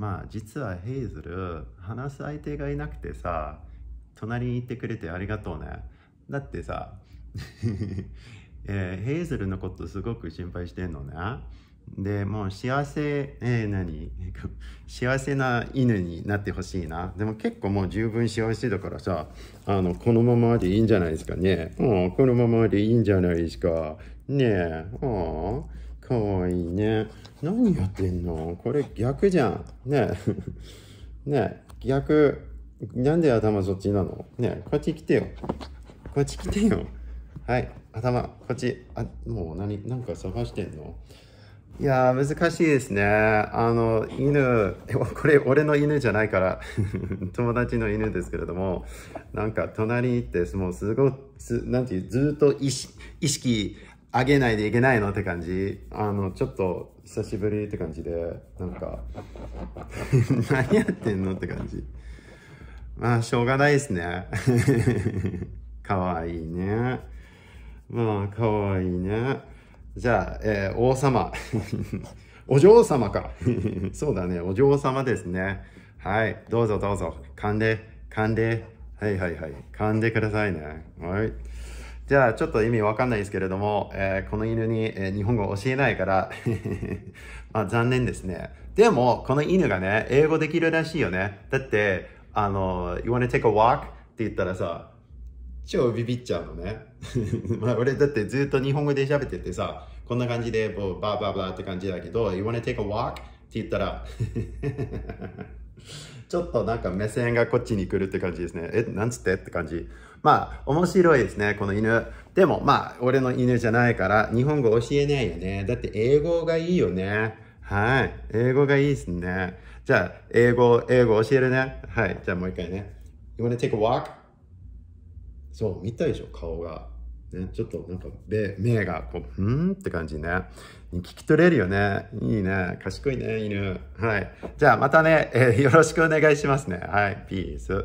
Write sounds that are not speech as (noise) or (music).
まあ実はヘイズル話す相手がいなくてさ隣にいてくれてありがとうねだってさ (laughs) えー、ヘイズルのことすごく心配してんのねで、もう幸せ、えー、何 (laughs) 幸せな犬になってほしいな。でも結構もう十分幸せだからさ、あの、このままでいいんじゃないですかね。うん、このままでいいんじゃないですか。ねえ、うん、かわいいね。何やってんのこれ逆じゃん。ねえ、(laughs) ねえ、逆。なんで頭そっちなのねえ、こっち来てよ。こっち来てよ。はい、頭、こっち。あ、もう何、なんか探してんのいや難しいですね。あの、犬、(laughs) これ俺の犬じゃないから、(laughs) 友達の犬ですけれども、なんか隣に行って、もうすごい、なんていう、ずっと意識上げないでいけないのって感じ。あの、ちょっと久しぶりって感じで、なんか、(laughs) 何やってんのって感じ。まあ、しょうがないですね。かわいいね。まあ、かわいいね。じゃあ、えー、王様。(laughs) お嬢様か。(laughs) そうだね、お嬢様ですね。はい、どうぞどうぞ。噛んで、噛んで。はいはいはい。噛んでくださいね。はい。じゃあ、ちょっと意味わかんないですけれども、えー、この犬に、えー、日本語を教えないから (laughs) まあ、残念ですね。でも、この犬がね、英語できるらしいよね。だって、あの、you wanna take a walk? って言ったらさ、超ビビっちゃうのね。(laughs) まあ俺だってずっと日本語で喋っててさ、こんな感じでもうバーバーバーって感じだけど、You wanna take a walk? って言ったら (laughs) ちょっとなんか目線がこっちに来るって感じですね。え、なんつってって感じ。まあ、面白いですね、この犬。でも、まあ、俺の犬じゃないから、日本語教えないよね。だって英語がいいよね。はい。英語がいいですね。じゃあ、英語、英語教えるね。はい。じゃあもう一回ね。You wanna take a walk? そう見たでしょ顔が、ね、ちょっとなんか目がこう「うん?」って感じね聞き取れるよねいいね賢いね犬はいじゃあまたね、えー、よろしくお願いしますねはいピース